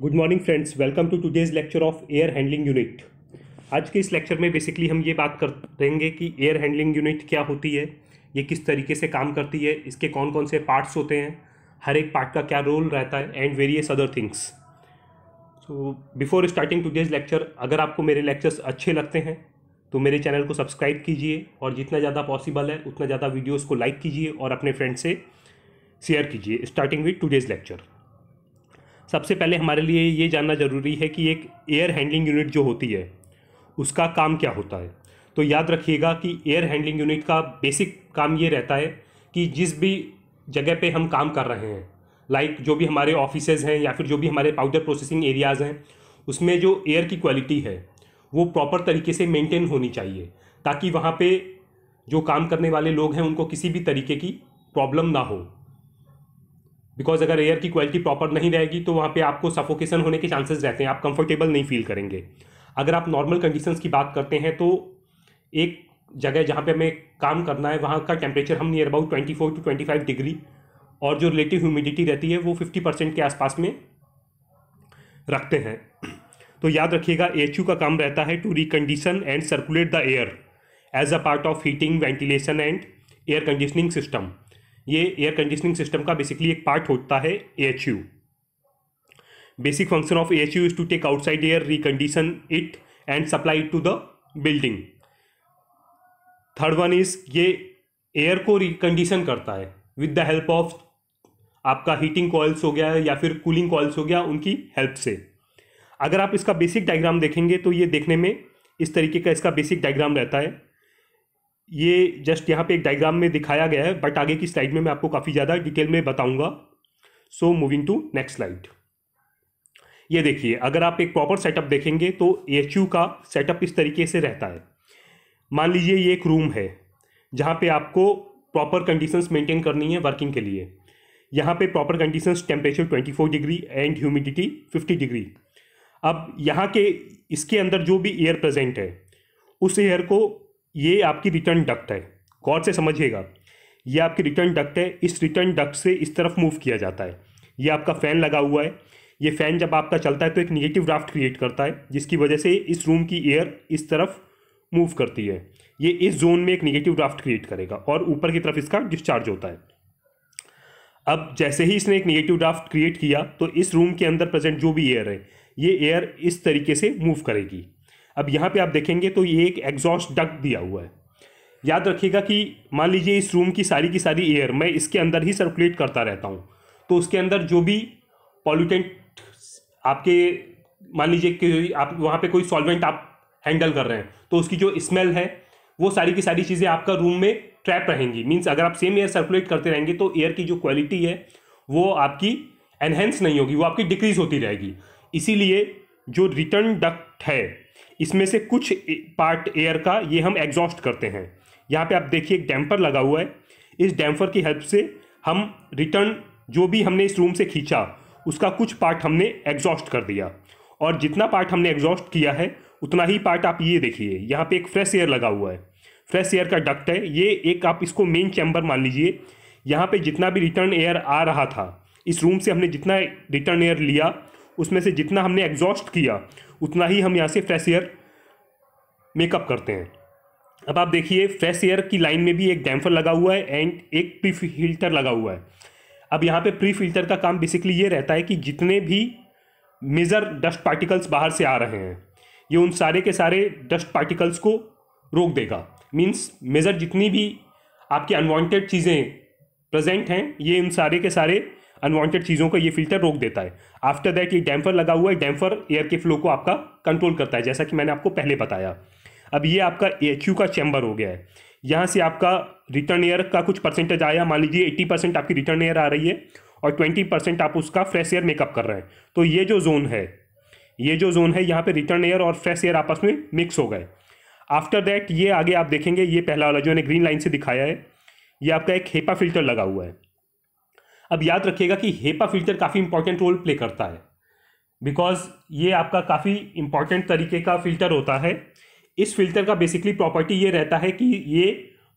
good morning friends welcome to today's lecture of air handling unit आज के इस lecture में बेसिकली हम ये बात करेंगे कि एयर हैंडलिंग यूनिट क्या होती है ये किस तरीके से काम करती है इसके कौन कौन से पार्ट्स होते हैं हर एक पार्ट का क्या रोल रहता है and various other things so before starting today's lecture अगर आपको मेरे लेक्चर्स अच्छे लगते हैं तो मेरे चैनल को सब्सक्राइब कीजिए और जितना ज़्यादा पॉसिबल है उतना ज़्यादा वीडियोज़ को लाइक कीजिए और अपने फ्रेंड से शेयर कीजिए स्टार्टिंग टू टुडेज लेक्चर सबसे पहले हमारे लिए ये जानना ज़रूरी है कि एक एयर हैंडलिंग यूनिट जो होती है उसका काम क्या होता है तो याद रखिएगा कि एयर हैंडलिंग यूनिट का बेसिक काम ये रहता है कि जिस भी जगह पे हम काम कर रहे हैं लाइक जो भी हमारे ऑफिसेज हैं या फिर जो भी हमारे पाउडर प्रोसेसिंग एरियाज़ हैं उसमें जो एयर की क्वालिटी है वो प्रॉपर तरीके से मेंटेन होनी चाहिए ताकि वहाँ पे जो काम करने वाले लोग हैं उनको किसी भी तरीके की प्रॉब्लम ना हो बिकॉज अगर एयर की क्वालिटी प्रॉपर नहीं रहेगी तो वहाँ पे आपको सफोकेशन होने के चांसेस रहते हैं आप कंफर्टेबल नहीं फील करेंगे अगर आप नॉर्मल कंडीशंस की बात करते हैं तो एक जगह जहाँ पे हमें काम करना है वहाँ का टेम्परेचर हम near about twenty four to twenty five degree और जो रिलेटिव ह्यूमिडिटी रहती है वो फिफ्टी परसेंट के आसपास में रखते हैं तो याद रखिएगा एच का काम रहता है to recondition and circulate the air as a part of heating ventilation and air conditioning system ये एयर कंडीशनिंग सिस्टम का बेसिकली एक पार्ट होता है a basic function of H U is to take outside air recondition it and supply to the building third one is ये air को recondition करता है with the help of आपका heating coils हो गया या फिर कूलिंग कॉल्स हो गया उनकी हेल्प से अगर आप इसका बेसिक डायग्राम देखेंगे तो ये देखने में इस तरीके का इसका बेसिक डायग्राम रहता है ये जस्ट यहाँ पे एक डायग्राम में दिखाया गया है बट आगे की स्लाइड में मैं आपको काफ़ी ज़्यादा डिटेल में बताऊंगा so moving to next slide ये देखिए अगर आप एक प्रॉपर सेटअप देखेंगे तो ए का सेटअप इस तरीके से रहता है मान लीजिए ये एक रूम है जहाँ पे आपको प्रॉपर कंडीशंस मेंटेन करनी है वर्किंग के लिए यहाँ पे proper conditions temperature 24 degree and humidity 50 degree अब यहाँ के इसके अंदर जो भी एयर प्रेजेंट है उस एयर को ये आपकी रिटर्न डक्ट है गौर से समझिएगा ये आपकी रिटर्न डक्ट है इस रिटर्न डक्ट से इस तरफ मूव किया जाता है ये आपका फ़ैन लगा हुआ है ये फ़ैन जब आपका चलता है तो एक निगेटिव ड्राफ्ट क्रिएट करता है जिसकी वजह से इस रूम की एयर इस तरफ मूव करती है ये इस जोन में एक निगेटिव ड्राफ्ट क्रिएट करेगा और ऊपर की तरफ इसका डिस्चार्ज होता है अब जैसे ही इसने एक निगेटिव ड्राफ्ट क्रिएट किया तो इस रूम के अंदर प्रेजेंट जो भी एयर है ये एयर इस तरीके से मूव करेगी अब यहाँ पे आप देखेंगे तो ये एक एग्जॉस्ट डक दिया हुआ है याद रखिएगा कि मान लीजिए इस रूम की सारी की सारी एयर मैं इसके अंदर ही सर्कुलेट करता रहता हूँ तो उसके अंदर जो भी पॉल्यूटेंट आपके मान लीजिए कि आप वहाँ पे कोई सॉल्वेंट आप हैंडल कर रहे हैं तो उसकी जो स्मेल है वो सारी की सारी चीज़ें आपका रूम में ट्रैप रहेंगी मीन्स अगर आप सेम एयर सर्कुलेट करते रहेंगे तो एयर की जो क्वालिटी है वो आपकी एनहेंस नहीं होगी वो आपकी डिक्रीज होती रहेगी इसीलिए जो रिटर्न डक्ट है इसमें से कुछ पार्ट एयर का ये हम एग्जॉस्ट करते हैं यहाँ पे आप देखिए एक डैम्पर लगा हुआ है इस डैम्पर की हेल्प से हम रिटर्न जो भी हमने इस रूम से खींचा उसका कुछ पार्ट हमने एग्जॉस्ट कर दिया और जितना पार्ट हमने एग्जॉस्ट किया है उतना ही पार्ट आप ये देखिए यहाँ पे एक फ्रेश एयर लगा हुआ है फ्रेश एयर का डक्ट है ये एक आप इसको मेन चैम्बर मान लीजिए यहाँ पे जितना भी रिटर्न एयर आ रहा था इस रूम से हमने जितना रिटर्न एयर लिया उसमें से जितना हमने एग्जॉस्ट किया उतना ही हम यहाँ से फ्रेश एयर मेकअप करते हैं अब आप देखिए फ्रेश एयर की लाइन में भी एक डैम्फर लगा हुआ है एंड एक प्री फिल्टर लगा हुआ है अब यहाँ पे प्री फिल्टर का काम बेसिकली ये रहता है कि जितने भी मेजर डस्ट पार्टिकल्स बाहर से आ रहे हैं ये उन सारे के सारे डस्ट पार्टिकल्स को रोक देगा मीन्स मेजर जितनी भी आपकी अनवांटेड चीज़ें प्रेजेंट हैं ये उन सारे के सारे अनवांटेड चीज़ों को ये फिल्टर रोक देता है आफ्टर दैट ये डैम्फर लगा हुआ है डैम्फर एयर के फ्लो को आपका कंट्रोल करता है जैसा कि मैंने आपको पहले बताया अब ये आपका ए का चैम्बर हो गया है यहाँ से आपका रिटर्न एयर का कुछ परसेंटेज आया मान लीजिए एट्टी परसेंट आपकी रिटर्न एयर आ रही है और ट्वेंटी परसेंट आप उसका फ्रेश एयर मेकअप कर रहे हैं तो ये जो जोन है ये जो जोन है यहाँ पे रिटर्न एयर और फ्रेश एयर आपस में मिक्स हो गए आफ्टर दैट ये आगे आप देखेंगे ये पहला वाला जो है ग्रीन लाइन से दिखाया है ये आपका एक हेपा फिल्टर लगा हुआ है अब याद रखिएगा कि हेपा फिल्टर काफ़ी इंपॉर्टेंट रोल प्ले करता है बिकॉज ये आपका काफ़ी इंपॉर्टेंट तरीके का फिल्टर होता है इस फिल्टर का बेसिकली प्रॉपर्टी ये रहता है कि ये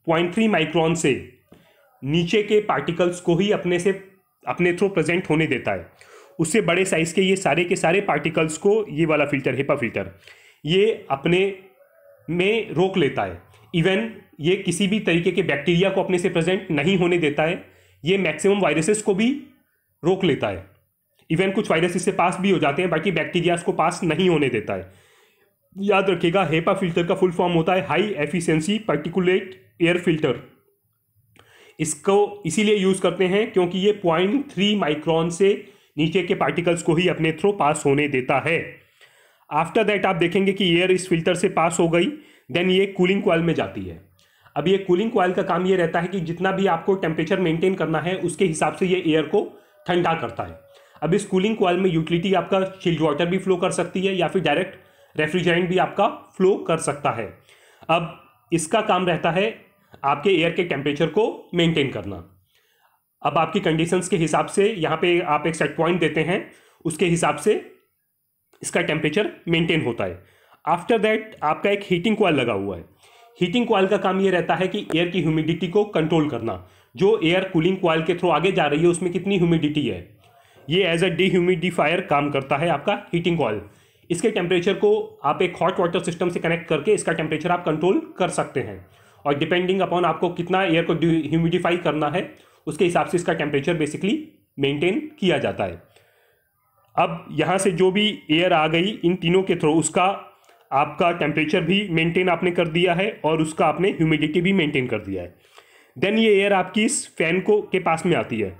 पॉइंट थ्री माइक्रॉन से नीचे के पार्टिकल्स को ही अपने से अपने थ्रू प्रेजेंट होने देता है उससे बड़े साइज़ के ये सारे के सारे पार्टिकल्स को ये वाला फिल्टर हेपा फिल्टर ये अपने में रोक लेता है इवन ये किसी भी तरीके के बैक्टीरिया को अपने से प्रेजेंट नहीं होने देता है ये मैक्सिमम वायरसेस को भी रोक लेता है इवन कुछ वायरस इससे पास भी हो जाते हैं बाकी बैक्टीरियाज को पास नहीं होने देता है याद रखिएगा हेपा फिल्टर का फुल फॉर्म होता है high efficiency particulate air filter इसको इसीलिए यूज़ करते हैं क्योंकि ये पॉइंट थ्री माइक्रॉन से नीचे के पार्टिकल्स को ही अपने थ्रो पास होने देता है आफ्टर दैट आप देखेंगे कि एयर इस फिल्टर से पास हो गई देन ये कूलिंग क्वाल में जाती है अब ये कूलिंग कॉयल का काम ये रहता है कि जितना भी आपको टेम्परेचर मेंटेन करना है उसके हिसाब से ये एयर को ठंडा करता है अब इस कूलिंग कॉयल में यूटिलिटी आपका चिल्ड वाटर भी फ्लो कर सकती है या फिर डायरेक्ट रेफ्रिजरेंट भी आपका फ्लो कर सकता है अब इसका काम रहता है आपके एयर के टेम्परेचर को मेंटेन करना अब आपकी कंडीशंस के हिसाब से यहाँ पे आप एक सेट पॉइंट देते हैं उसके हिसाब से इसका टेम्परेचर मेंटेन होता है आफ्टर दैट आपका एक हीटिंग कॉयल लगा हुआ है हीटिंग कॉयल का काम ये रहता है कि एयर की ह्यूमिडिटी को कंट्रोल करना जो एयर कूलिंग कॉयल के थ्रू आगे जा रही है उसमें कितनी ह्यूमिडिटी है ये एज अ डिह्यूमिडिफायर काम करता है आपका हीटिंग कॉयल इसके टेम्परेचर को आप एक हॉट वाटर सिस्टम से कनेक्ट करके इसका टेम्परेचर आप कंट्रोल कर सकते हैं और डिपेंडिंग अपॉन आपको कितना एयर को ह्यूमिडिफाई करना है उसके हिसाब से इसका टेम्परेचर बेसिकली मेंटेन किया जाता है अब यहाँ से जो भी एयर आ गई इन तीनों के थ्रू उसका आपका टेम्परेचर भी मेंटेन आपने कर दिया है और उसका आपने ह्यूमिडिटी भी मेंटेन कर दिया है देन ये एयर आपकी इस फैन को के पास में आती है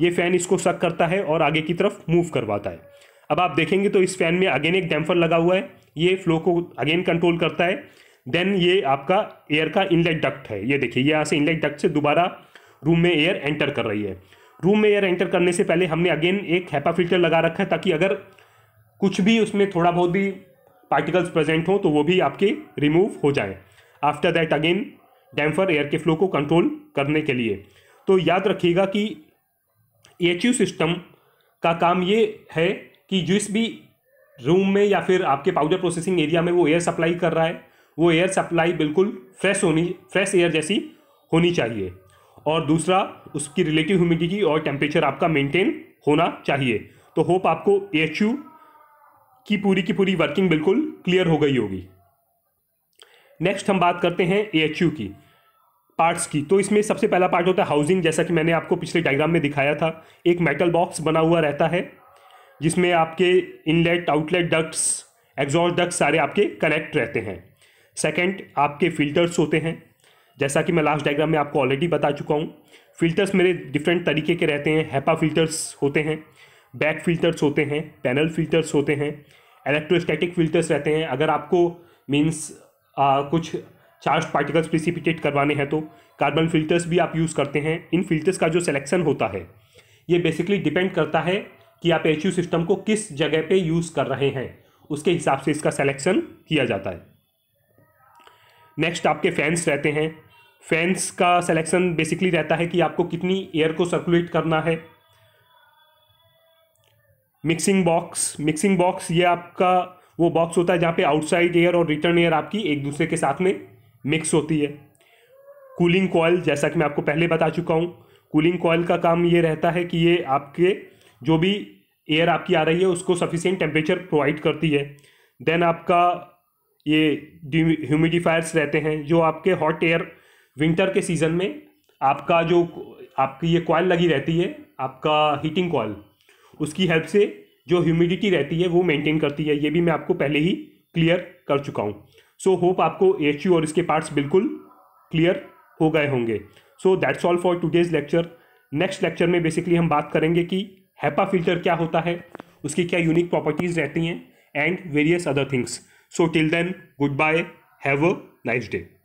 ये फ़ैन इसको सक करता है और आगे की तरफ मूव करवाता है अब आप देखेंगे तो इस फैन में अगेन एक डैम्फर लगा हुआ है ये फ्लो को अगेन कंट्रोल करता है देन ये आपका एयर का इनलेट डक्ट है ये देखिए यहाँ से इनलेट डक्ट से दोबारा रूम में एयर एंटर कर रही है रूम में एयर एंटर करने से पहले हमने अगेन एक हैपा फिल्टर लगा रखा है ताकि अगर कुछ भी उसमें थोड़ा बहुत भी पार्टिकल्स प्रेजेंट हों तो वो भी आपके रिमूव हो जाएं after that again damper air के फ्लो को कंट्रोल करने के लिए तो याद रखिएगा कि एच सिस्टम का काम ये है कि जिस भी रूम में या फिर आपके पाउडर प्रोसेसिंग एरिया में वो एयर सप्लाई कर रहा है वो एयर सप्लाई बिल्कुल फ्रेश होनी फ्रेश एयर जैसी होनी चाहिए और दूसरा उसकी रिलेटिव ह्यूमिडिटी और टेम्परेचर आपका मेंटेन होना चाहिए तो होप आपको एच की पूरी की पूरी वर्किंग बिल्कुल क्लियर हो गई होगी नेक्स्ट हम बात करते हैं ए की पार्ट्स की तो इसमें सबसे पहला पार्ट होता है हाउसिंग जैसा कि मैंने आपको पिछले डायग्राम में दिखाया था एक मेटल बॉक्स बना हुआ रहता है जिसमें आपके inlet outlet ducts exhaust ducts सारे आपके कनेक्ट रहते हैं सेकंड आपके फिल्टर्स होते हैं जैसा कि मैं लास्ट डायग्राम में आपको ऑलरेडी बता चुका हूँ फिल्टर्स मेरे डिफरेंट तरीके के रहते हैं हैपा फिल्टर्स होते हैं बैक फिल्टर्स होते हैं पैनल फिल्टर्स होते हैं इलेक्ट्रोस्टैटिक फिल्टर्स रहते हैं अगर आपको मीन्स कुछ चार्ज पार्टिकल्स प्रिसिपिटेट करवाने हैं तो कार्बन फिल्टर्स भी आप यूज़ करते हैं इन फिल्टर्स का जो सिलेक्शन होता है ये बेसिकली डिपेंड करता है कि आप एच सिस्टम को किस जगह पे यूज़ कर रहे हैं उसके हिसाब से इसका सिलेक्शन किया जाता है नेक्स्ट आपके फैंस रहते हैं फैंस का सिलेक्शन बेसिकली रहता है कि आपको कितनी एयर को सर्कुलेट करना है मिक्सिंग बॉक्स मिक्सिंग बॉक्स ये आपका वो बॉक्स होता है जहाँ पे आउटसाइड एयर और रिटर्न एयर आपकी एक दूसरे के साथ में मिक्स होती है कूलिंग कॉयल जैसा कि मैं आपको पहले बता चुका हूँ कूलिंग कॉयल का काम ये रहता है कि ये आपके जो भी एयर आपकी आ रही है उसको सफिशियंट टेम्परेचर प्रोवाइड करती है देन आपका ये ह्यूमिडिफायर्स रहते हैं जो आपके हॉट एयर विंटर के सीज़न में आपका जो आपकी ये कॉयल लगी रहती है आपका हीटिंग कॉयल उसकी हेल्प से जो ह्यूमिडिटी रहती है वो मेंटेन करती है ये भी मैं आपको पहले ही क्लियर कर चुका हूँ सो होप आपको एच और इसके पार्ट्स बिल्कुल क्लियर हो गए होंगे so that's all for today's lecture next lecture में बेसिकली हम बात करेंगे कि हैपा फिल्टर क्या होता है उसकी क्या यूनिक प्रॉपर्टीज़ रहती हैं and various other things so till then good bye have a nice day